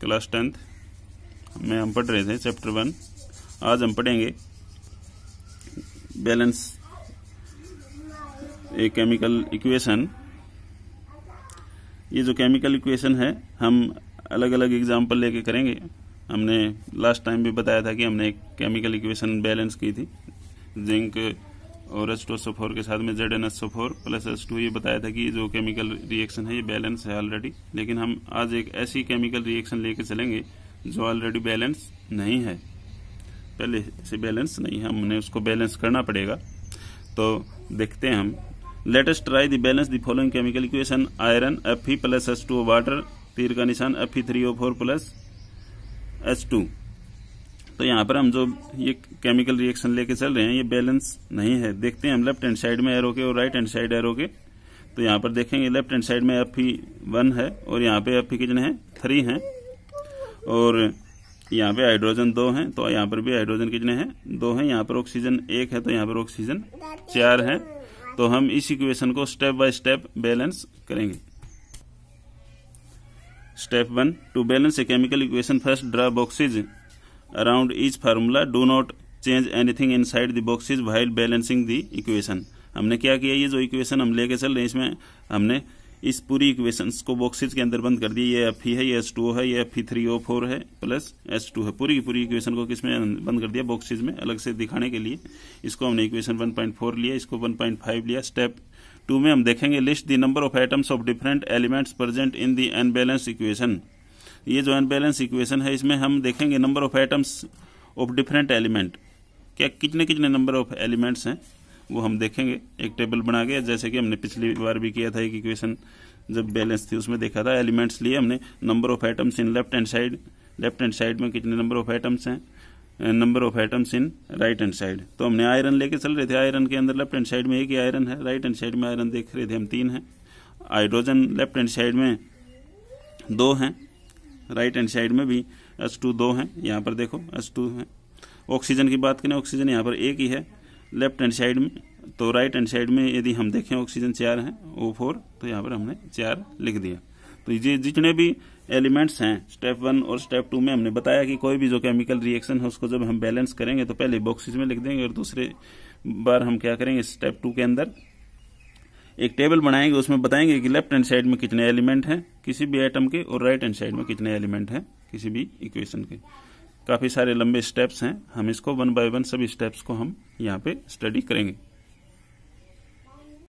class tenth में हम पढ़ रहे थे चैप्टर वन आज हम पढ़ेंगे बैलेंस ए केमिकल इक्वेशन ये जो केमिकल इक्वेशन है हम अलग अलग एग्जाम्पल लेके करेंगे हमने लास्ट टाइम भी बताया था कि हमने एक केमिकल इक्वेशन बैलेंस की थी जिंक और एच टू फोर के साथ में Z N S four plus S two ये बताया था कि जो केमिकल रिएक्शन है ये बैलेंस है ऑलरेडी लेकिन हम आज एक ऐसी केमिकल रिएक्शन लेके चलेंगे जो ऑलरेडी बैलेंस नहीं है पहले से बैलेंस नहीं है हमने उसको बैलेंस करना पड़ेगा तो देखते हैं हम latest try the balance the following chemical equation iron F E plus S two water तीर का निशान F E three O four plus S two तो यहाँ पर हम जो ये केमिकल रिएक्शन लेके चल रहे हैं ये बैलेंस नहीं है देखते हैं हम लेफ्ट हैंड साइड में एरो के और राइट हैंड साइड एरो के तो यहाँ पर देखेंगे लेफ्ट हैंड साइड में एफ ई वन है और यहाँ पे एफ ई कितने हैं थ्री हैं और यहाँ पे हाइड्रोजन दो हैं तो यहाँ पर भी हाइड्रोजन कितने हैं दो हैं यहाँ पर ऑक्सीजन एक है तो यहाँ पर ऑक्सीजन चार है तो हम इस इक्वेशन को स्टेप बाय स्टेप बैलेंस करेंगे step one to balance a chemical equation first draw boxes around each formula do not change anything inside the boxes while balancing the equation हमने क्या किया ये जो इक्वेशन हम लेके चल रहे हैं इसमें हमने इस पूरी इक्वेशन को बॉक्सेस के अंदर बंद कर दिया ये एफ e है ये एस टू है ये एफ थ्री ओ फोर है प्लस एस टू है पूरी की पूरी इक्वेशन को किसमें बंद कर दिया बॉक्सेस में अलग से दिखाने के लिए इसको हमने इक्वेशन 1.4 लिया इसको 1.5 लिया स्टेप टू में हम देखेंगे list the number of items of different elements present in the unbalance equation ये जो अनबैलेंस इक्वेशन है इसमें हम देखेंगे number of atoms of different element क्या कितने कितने नंबर ऑफ एलिमेंट्स हैं वो हम देखेंगे एक टेबल बना के जैसे कि हमने पिछली बार भी किया था एक इक्वेशन जब बैलेंस थी उसमें देखा था एलिमेंट्स लिए हमने number of atoms in left hand side left hand side में कितने नंबर ऑफ एटम्स हैं number of atoms in right hand side तो हमने आयरन लेके चल रहे थे आयरन के अंदर लेफ्ट हैंड साइड में एक ही आयरन है राइट हैंड साइड में आयरन देख रहे थे हम तीन हैं हाइड्रोजन लेफ्ट हैंड साइड में दो हैं राइट हैंड साइड में भी एस टू दो हैं यहाँ पर देखो एस टू है ऑक्सीजन की बात करें ऑक्सीजन यहाँ पर एक ही है लेफ्ट हैंड साइड में तो राइट हैंड साइड में यदि हम देखें ऑक्सीजन चार हैं ओ फोर तो यहाँ पर हमने चार लिख दिया तो ये जितने भी एलिमेंट्स हैं स्टेप वन और स्टेप टू में हमने बताया कि कोई भी जो केमिकल रिएक्शन है उसको जब हम बैलेंस करेंगे तो पहले बॉक्सिस में लिख देंगे और दूसरे बार हम क्या करेंगे स्टेप टू के अंदर एक टेबल बनाएंगे उसमें बताएंगे कि लेफ्ट हैंड साइड में कितने एलिमेंट हैं किसी भी आइटम के और राइट हैंड साइड में कितने एलिमेंट हैं किसी भी इक्वेशन के काफ़ी सारे लंबे स्टेप्स हैं हम इसको वन बाय वन सभी स्टेप्स को हम यहाँ पे स्टडी करेंगे